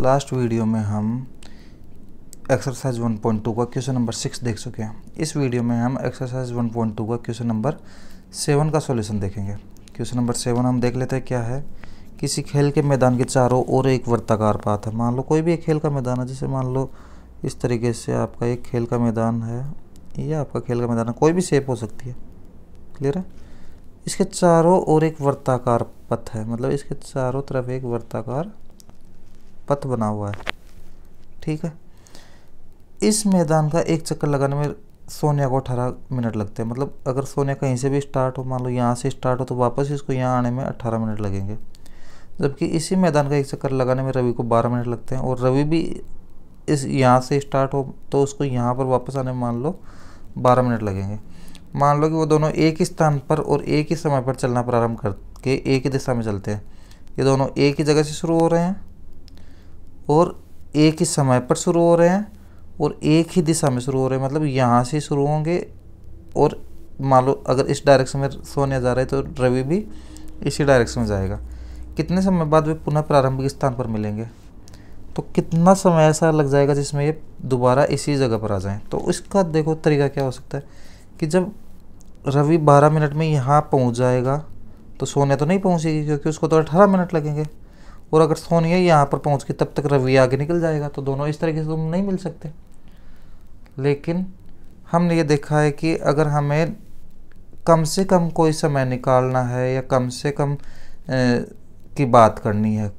last video में हम exercise 1.2 का क्वेश्चन नंबर सिक्स देख चुके हैं इस वीडियो में हम एक्सरसाइज 1.2 का क्वेश्चन नंबर सेवन का सॉल्यूशन देखेंगे क्वेश्चन नंबर सेवन हम देख लेते हैं क्या है किसी खेल के मैदान के चारों ओर एक वर्ताकार पात है मान लो कोई भी एक खेल का मैदान है जैसे मान लो इस तरीके से आपका एक खेल का मैदान है या आपका खेल का मैदान है कोई भी शेप हो सकती है क्लियर है इसके चारों ओर एक वर्ताकार पथ है मतलब इसके चारों तरफ एक वर्ताकार पथ बना हुआ है ठीक है इस मैदान का एक चक्कर लगाने में सोनिया को अठारह मिनट लगते हैं मतलब अगर सोनिया कहीं से भी स्टार्ट हो मान लो यहाँ से स्टार्ट हो तो वापस इसको यहाँ आने में अट्ठारह मिनट लगेंगे जबकि इसी मैदान का एक चक्कर लगाने में रवि को बारह मिनट लगते हैं और रवि भी इस यहाँ से स्टार्ट हो तो उसको यहाँ पर वापस आने में मान लो बारह मिनट लगेंगे मान लो कि वो दोनों एक ही स्थान पर और एक ही समय पर चलना प्रारंभ करके एक ही दिशा में चलते हैं ये दोनों एक ही जगह से शुरू हो रहे हैं और एक ही समय पर शुरू हो रहे हैं और एक ही दिशा में शुरू हो रहे हैं मतलब यहाँ से शुरू होंगे और मान लो अगर इस डायरेक्शन में सोने जा रहे तो रवि भी इसी डायरेक्शन में जाएगा कितने समय बाद वे पुनः प्रारंभिक स्थान पर मिलेंगे तो कितना समय ऐसा लग जाएगा जिसमें ये दोबारा इसी जगह पर आ जाएं तो इसका देखो तरीका क्या हो सकता है कि जब रवि बारह मिनट में यहाँ पहुँच जाएगा तो सोने तो नहीं पहुँचेगी क्योंकि उसको तो अठारह मिनट लगेंगे और अगर सोनिया यहाँ पर पहुँच के तब तक रवि आगे निकल जाएगा तो दोनों इस तरीके से तुम नहीं मिल सकते लेकिन हमने ये देखा है कि अगर हमें कम से कम कोई समय निकालना है या कम से कम ए, की बात करनी है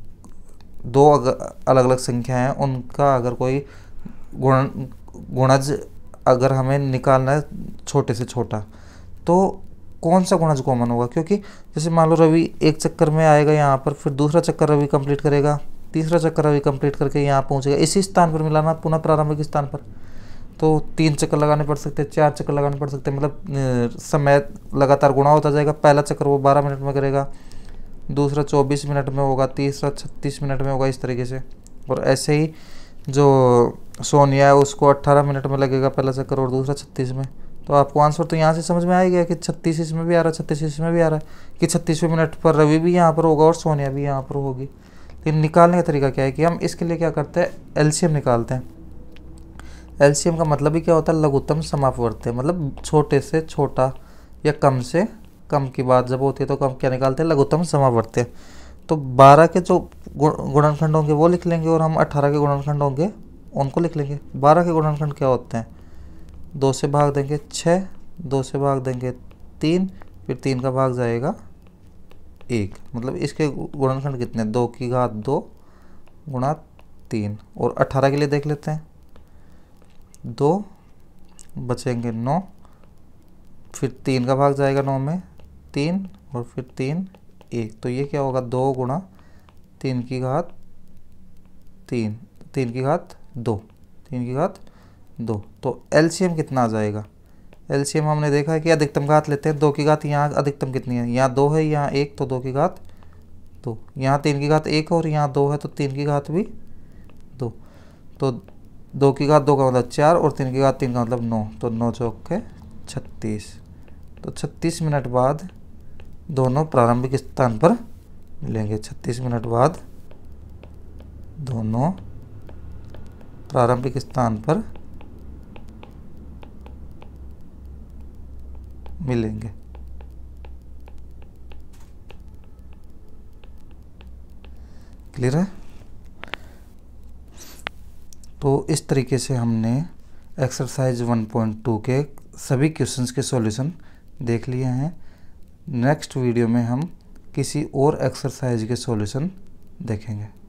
दो अगर अलग अलग संख्याएं उनका अगर कोई गुण गुणज अगर हमें निकालना है छोटे से छोटा तो कौन सा गुणज कॉमन होगा क्योंकि जैसे मान लो रवि एक चक्कर में आएगा यहाँ पर फिर दूसरा चक्कर रवि कंप्लीट करेगा तीसरा चक्कर रवि कंप्लीट करके यहाँ पहुँचेगा इसी स्थान पर मिलाना पुनः प्रारंभिक स्थान पर तो तीन चक्कर लगाने पड़ सकते हैं चार चक्कर लगाने पड़ सकते हैं मतलब समय लगातार गुणा होता जाएगा पहला चक्कर वो बारह मिनट में करेगा दूसरा चौबीस मिनट में होगा तीसरा छत्तीस मिनट में होगा इस तरीके से और ऐसे ही जो सोनिया है उसको अट्ठारह मिनट में लगेगा पहला चक्कर और दूसरा छत्तीस में तो आपको आंसर तो यहाँ से समझ में आ गया कि छत्तीस इसमें भी आ रहा है छत्तीस इसमें भी आ रहा है कि छत्तीसवें मिनट पर रवि भी यहाँ पर होगा और सोनिया भी यहाँ पर होगी लेकिन निकालने का तरीका क्या है कि हम इसके लिए क्या करते हैं एल्शियम निकालते हैं एल्शियम का मतलब ही क्या होता है लघुत्तम समापवर्त्य मतलब छोटे से छोटा या कम से कम की बात जब होती है तो कम क्या निकालते हैं लघुत्तम समापवर्त्य तो 12 के जो गुणनखंड होंगे वो लिख लेंगे और हम 18 के गुणनखंड होंगे उनको लिख लेंगे 12 के गुणनखंड क्या होते हैं दो से भाग देंगे छः दो से भाग देंगे तीन फिर तीन का भाग जाएगा एक मतलब इसके गुणनखंड कितने दो की घात दो गुणा तीन और अठारह के लिए देख लेते हैं दो बचेंगे नौ फिर तीन का भाग जाएगा नौ में तीन और फिर तीन एक तो ये क्या होगा दो गुणा तीन की घात तीन तीन की घात दो तीन की घात दो तो एल कितना आ जाएगा एल हमने देखा है कि अधिकतम घात लेते हैं दो की घात यहाँ अधिकतम कितनी है यहाँ दो है यहाँ एक तो दो की घात दो यहाँ तीन की घात एक और यहाँ दो है तो तीन की घात भी दो तो दो की घात दो का मतलब चार और तीन की घात तीन का मतलब नौ तो नौ चौक है छत्तीस तो छत्तीस मिनट बाद दोनों प्रारंभिक स्थान पर मिलेंगे छत्तीस मिनट बाद दोनों प्रारंभिक स्थान पर मिलेंगे क्लियर है तो इस तरीके से हमने एक्सरसाइज 1.2 के सभी क्वेश्चंस के सॉल्यूशन देख लिए हैं नेक्स्ट वीडियो में हम किसी और एक्सरसाइज के सॉल्यूशन देखेंगे